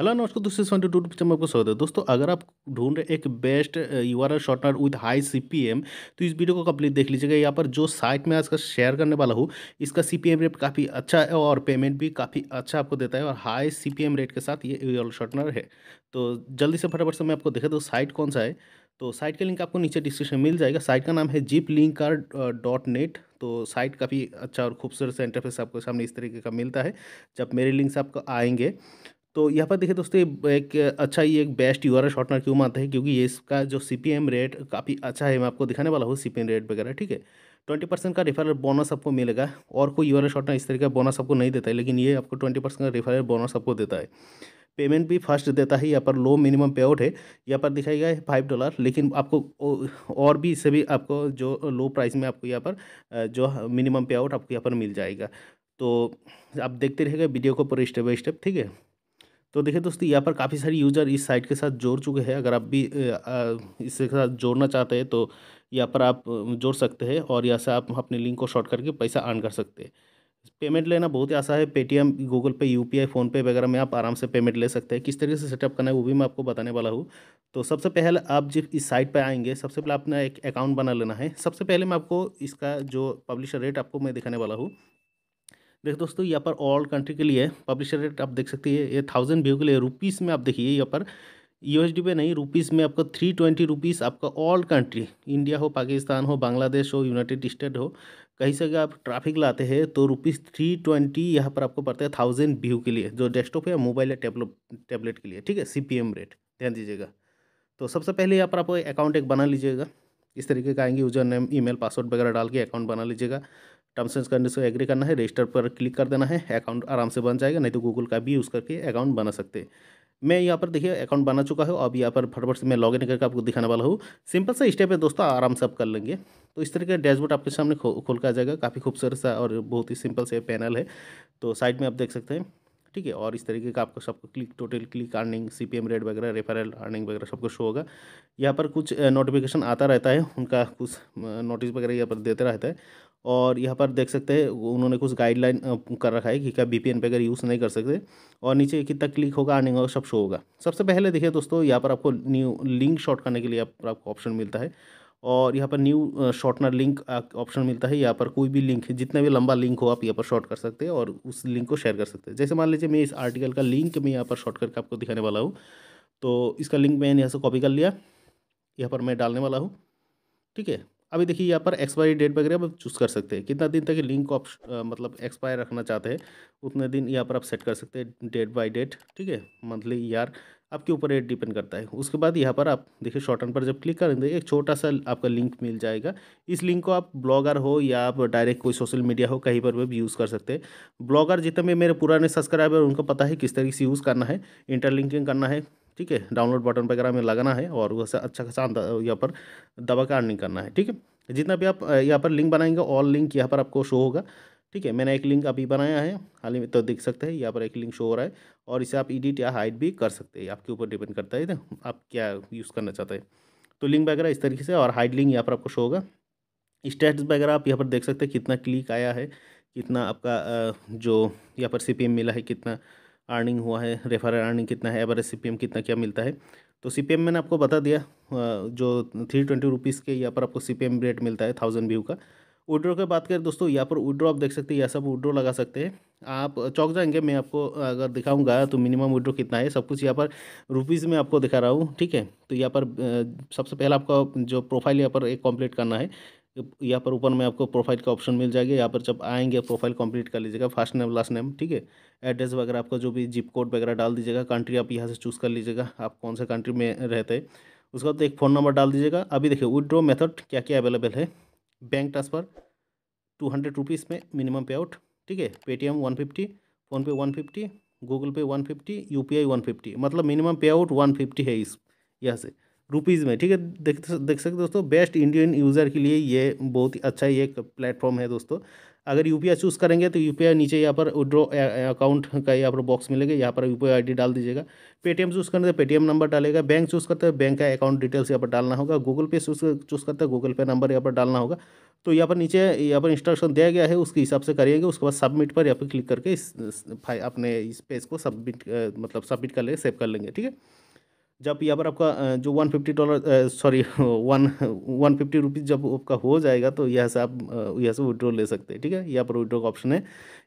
hello नमस्कार दोस्तों twenty two में आपको स्वागत है दोस्तों अगर आप ढूंढ रहे एक best U R shortener with high C तो इस वीडियो को कंप्लीट देख लीजिएगा यहाँ पर जो साइट में आज का शेयर करने वाला हूँ इसका सी रेट काफ़ी अच्छा है और पेमेंट भी काफ़ी अच्छा आपको देता है और हाई सी रेट के साथ ये यू शॉर्टनर है तो जल्दी से फटाफट से मैं आपको देखा दो साइट कौन सा है तो साइट का लिंक आपको नीचे डिस्क्रिप्शन मिल जाएगा साइट का नाम है jeep link car dot net तो साइट काफ़ी अच्छा और खूबसूरत सा इंटरफेस आपको सामने इस तरीके का मिलता है जब मेरे लिंक्स आपको आएंगे तो यहाँ पर देखिए दोस्तों एक अच्छा ये एक बेस्ट यू आर शॉर्टनर क्यों मानते हैं क्योंकि ये इसका जो सी पी एम रेट काफ़ी अच्छा है मैं आपको दिखाने वाला हूँ सी पी एम रेट वगैरह ठीक है ट्वेंटी परसेंट का रेफरल बोनस आपको मिलेगा और कोई यू आर शॉर्टनर इस तरह का बोनस आपको नहीं देता है लेकिन ये आपको ट्वेंटी परसेंट का रेफरल बोनस आपको देता है पेमेंट भी फर्स्ट देता है यहाँ पर लो मिनिमम पे आउट है यहाँ पर दिखाई गया है फाइव डॉलर लेकिन आपको और भी इससे भी आपको जो लो प्राइस में आपको यहाँ पर जो मिनिमम पे आउट आपको यहाँ पर मिल जाएगा तो आप देखते रहेगा वीडियो को पूरे स्टेप बाई स्टेप ठीक है तो देखिए दोस्तों यहाँ पर काफ़ी सारे यूज़र इस साइट के साथ जोड़ चुके हैं अगर आप भी इसके साथ जोड़ना चाहते हैं तो यहाँ पर आप जोड़ सकते हैं और यहाँ से आप अपने लिंक को शॉर्ट करके पैसा अर्न कर सकते हैं पेमेंट लेना बहुत ही आसान है Paytm Google Pay U P I PhonePe वगैरह में आप आराम से पेमेंट ले सकते हैं किस तरीके से सेटअप करना है वो भी मैं आपको बताने वाला हूँ तो सबसे पहले आप जब इस साइट पर आएंगे सबसे पहले अपना एक अकाउंट बना लेना है सबसे पहले मैं आपको इसका जो पब्लिशर रेट आपको मैं दिखाने वाला हूँ देखिए दोस्तों यहाँ पर ऑल कंट्री के लिए पब्लिशर रेट आप देख सकते हैं ये थाउजेंड व्यू के लिए रुपीज़ में आप देखिए यहाँ पर यूएसडी पे नहीं रुपीज़ में आपको थ्री ट्वेंटी रुपीज़ आपका ऑल कंट्री इंडिया हो पाकिस्तान हो बांग्लादेश हो यूनाइटेड स्टेट हो कहीं से अगर आप ट्रैफिक लाते हैं तो रुपीज़ थ्री ट्वेंटी यहाँ पर आपको पड़ता है थाउजेंड व्यू के लिए जो डेस्कटॉप है मोबाइल या टैबलेट टेबलेट के लिए ठीक है सी रेट ध्यान दीजिएगा तो सबसे पहले यहाँ पर आप अकाउंट एक बना लीजिएगा इस तरीके का आएंगे यूजर नेम मेल पासवर्ड वगैरह डाल के अकाउंट बना लीजिएगा टर्म्स एंड कंडीशन एग्री करना है रजिस्टर पर क्लिक कर देना है अकाउंट आराम से बन जाएगा नहीं तो गूगल का भी यूज़ करके अकाउंट बना सकते हैं मैं यहाँ पर देखिए अकाउंट बना चुका हूँ अब यहाँ पर फटाफट से मैं लॉगिन करके आपको दिखाने वाला हूँ सिंपल सा स्टेप है दोस्तों आराम से आप कर लेंगे तो इस तरह का डैशबोर्ड आपके सामने खो, खोल कर जाएगा काफ़ी खूबसूरत सा और बहुत ही सिंपल से पैनल है तो साइड में आप देख सकते हैं ठीक है और इस तरीके का आपको सबको click total click earning C P rate वगैरह रेफरल अर्निंग वगैरह सबको शो होगा यहाँ पर कुछ नोटिफिकेशन आता रहता है उनका कुछ नोटिस वगैरह यहाँ पर देते रहता है और यहाँ पर देख सकते हैं उन्होंने कुछ गाइडलाइन कर रखा है कि क्या बी पी एन पे अगर यूज़ नहीं कर सकते और नीचे कितना क्लिक होगा अर्निंग होगा सब शो होगा सबसे पहले देखिए दोस्तों यहाँ पर आपको न्यू लिंक शॉर्ट करने के लिए पर आपको ऑप्शन मिलता है और यहाँ पर न्यू शॉर्टनर लिंक ऑप्शन मिलता है यहाँ पर कोई भी लिंक जितना भी लंबा लिंक हो आप यहाँ पर शॉर्ट कर सकते हैं और उस लिंक को शेयर कर सकते हैं जैसे मान लीजिए मैं इस आर्टिकल का लिंक मैं यहाँ पर शॉर्ट करके आपको दिखाने वाला हूँ तो इसका लिंक मैंने यहाँ से कॉपी कर लिया यहाँ पर मैं डालने वाला हूँ ठीक है अभी देखिए यहाँ पर एक्सपायरी डेट वगैरह आप चूज़ कर सकते हैं कितना दिन तक लिंक को आप मतलब एक्सपायर रखना चाहते हैं उतने दिन यहाँ पर आप सेट कर सकते हैं डेट बाय डेट ठीक है मंथली ईयर आपके ऊपर रेट डिपेंड करता है उसके बाद यहाँ पर आप देखिए शॉर्टन पर जब क्लिक करेंगे एक छोटा सा आपका लिंक मिल जाएगा इस लिंक को आप ब्लॉगर हो या आप डायरेक्ट कोई सोशल मीडिया हो कहीं पर भी यूज़ कर सकते हैं ब्लॉगर जितने भी मेरे पुराने सब्सक्राइबर उनको पता है किस तरीके से यूज़ करना है इंटरलिंकिंग करना है ठीक है डाउनलोड बटन वगैरह में लगाना है और वैसे अच्छा खासा यहाँ पर दबा का अर्निंग करना है ठीक है जितना भी आप यहाँ पर लिंक बनाएंगे ऑल लिंक यहाँ पर आपको शो होगा ठीक है मैंने एक लिंक अभी बनाया है हाल ही में तो देख सकते हैं यहाँ पर एक लिंक शो हो रहा है और इसे आप एडिट या हाइड भी कर सकते हैं आपके ऊपर डिपेंड करता है आप क्या यूज़ करना चाहते हैं तो लिंक वगैरह इस तरीके से और हाइड लिंक यहाँ पर आपको शो होगा स्टेटस वगैरह आप यहाँ पर देख सकते हैं कितना क्लिक आया है कितना आपका जो यहाँ पर सी मिला है कितना अर्निंग हुआ है रेफर अर्निंग कितना है एवरेज सी कितना क्या मिलता है तो सी मैंने आपको बता दिया जो थ्री ट्वेंटी रुपीज़ के यहाँ पर आपको सी रेट मिलता है थाउजेंड व्यू का उड्रो की बात करें दोस्तों यहाँ पर उड्रो आप देख सकते हैं यह सब उड्रो लगा सकते हैं आप चौक जाएंगे मैं आपको अगर दिखाऊंगा तो मिनिमम उड्रो कितना है सब कुछ यहाँ पर रुपीज़ में आपको दिखा रहा हूँ ठीक है तो यहाँ पर सबसे पहला आपका जो प्रोफाइल यहाँ पर एक कंप्लीट करना है यहाँ पर ऊपर में आपको प्रोफाइल का ऑप्शन मिल जाएगा यहाँ पर जब आएंगे प्रोफाइल कंप्लीट कर लीजिएगा फर्स्ट नेम लास्ट नेम ठीक है एड्रेस वगैरह आपका जो भी जिप कोड वगैरह डाल दीजिएगा कंट्री आप यहाँ से चूज़ कर लीजिएगा आप कौन से कंट्री में रहते हैं उसका तो एक फ़ोन नंबर डाल दीजिएगा अभी देखिए विड्रो मेथड क्या क्या अवेलेबल है bank transfer two hundred rupees में मिनिमम पे आउट ठीक है Paytm one fifty PhonePe one fifty Google Pay one fifty U P I one fifty मतलब minimum payout one fifty है इस यहाँ से रुपीज़ में ठीक है देख देख सकते दोस्तों बेस्ट इंडियन यूज़र के लिए ये बहुत ही अच्छा ये प्लेटफॉर्म है दोस्तों अगर यू पी चूज़ करेंगे तो यू नीचे यहाँ पर विड्रो अकाउंट का यहाँ पर बॉक्स मिलेगा यहाँ पर यू पी डाल दीजिएगा पेटीएम चूज़ करते हैं पेटीएम नंबर डालेगा बैंक चूज़ करते हैं बैंक का अकाउंट डिटेल्स यहाँ पर डालना होगा गूगल पे चूज चूज़ करते हैं गूगल पे नंबर यहाँ पर डालना होगा तो यहाँ पर नीचे यहाँ पर इंस्ट्रक्शन दिया गया है उसके हिसाब से करिएगा उसके बाद सबमिट पर यहाँ पर क्लिक करके इस अपने इस पेज को सबमिट मतलब सबमिट कर लेंगे सेव कर लेंगे ठीक है जब यहाँ पर आपका जो one fifty dollar sorry one one fifty rupees जब आपका हो जाएगा तो यहाँ से आप यहाँ से विड्रॉ ले सकते हैं ठीक है यहाँ पर विड्रॉ का ऑप्शन है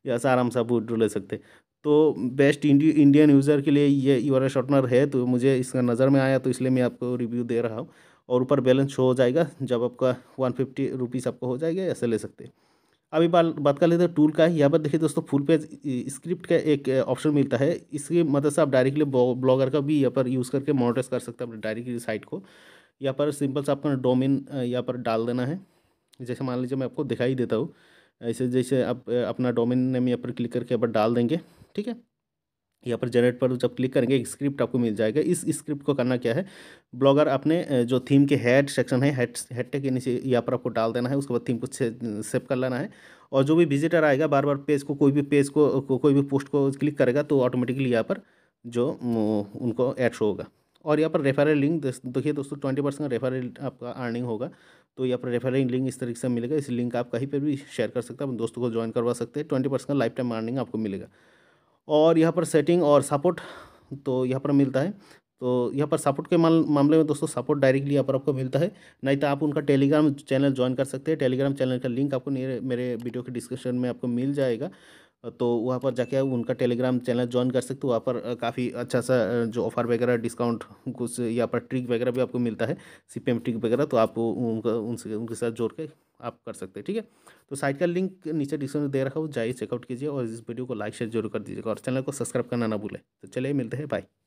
यहाँ से आराम से आप विड्रॉ ले सकते हैं तो बेस्ट इंडियन यूज़र के लिए ये यू आर शॉर्टनर है तो मुझे इसका नज़र में आया तो इसलिए मैं आपको रिव्यू दे रहा हूँ और ऊपर बैलेंस शो हो जाएगा जब आपका वन फिफ्टी रुपीज़ आपको हो जाएगा ऐसे ले सकते हैं अभी बात कर लेते हैं टूल का यहाँ पर देखिए दोस्तों फुल पेज स्क्रिप्ट का एक ऑप्शन मिलता है इसकी मदद मतलब से आप डायरेक्टली ब्लॉगर का भी यहाँ पर यूज़ करके मोनिटाइज कर सकते हैं डायरेक्टली साइट को यहाँ पर सिंपल से आपका डोमिन यहाँ पर डाल देना है जैसे मान लीजिए मैं आपको दिखाई देता हूँ ऐसे जैसे आप अपना डोमिन नेम यहाँ पर क्लिक करके यहाँ पर डाल देंगे ठीक है यहाँ पर जनरेट पर जब क्लिक करेंगे एक स्क्रिप्ट आपको मिल जाएगा इस स्क्रिप्ट को करना क्या है ब्लॉगर अपने जो थीम के हेड सेक्शन है हेड हेड टैग के नीचे यहाँ पर आपको डाल देना है उसके बाद थीम को सेव कर लेना है और जो भी विजिटर आएगा बार बार पेज को कोई भी पेज को, को कोई भी पोस्ट को क्लिक करेगा तो ऑटोमेटिकली यहाँ पर जो उनको ऐड शो होगा और यहाँ पर रेफरल लिंक देखिए दोस्तों ट्वेंटी परसेंट रेफरल आपका अर्निंग होगा तो यहाँ पर रेफरल लिंक इस तरीके से मिलेगा इस लिंक आप कहीं पर भी शेयर कर सकते हैं दोस्तों को ज्वाइन करवा सकते हैं twenty percent lifetime earning आपको मिलेगा और यहाँ पर सेटिंग और सपोर्ट तो यहाँ पर मिलता है तो यहाँ पर सपोर्ट के मामले में दोस्तों सपोर्ट डायरेक्टली यहाँ पर आपको मिलता है नहीं तो आप उनका टेलीग्राम चैनल ज्वाइन कर सकते हैं टेलीग्राम चैनल का लिंक आपको मेरे वीडियो के डिस्क्रिप्शन में आपको मिल जाएगा तो वहाँ पर जाके आप उनका टेलीग्राम चैनल ज्वाइन कर सकते हो वहाँ पर काफ़ी अच्छा सा जो ऑफर वगैरह डिस्काउंट कुछ यहाँ पर ट्रिक वगैरह भी आपको मिलता है सी ट्रिक वगैरह तो आप उनका उनसे उनके साथ जोड़ के आप कर सकते हैं ठीक है तो साइट का लिंक नीचे डिस्क्रिप्शन में दे रखा हो जाइए चेकआउट कीजिए और इस वीडियो को लाइक शेयर जरूर कर दीजिएगा और चैनल को सब्सक्राइब करना ना भूलें तो चलिए मिलते हैं बाय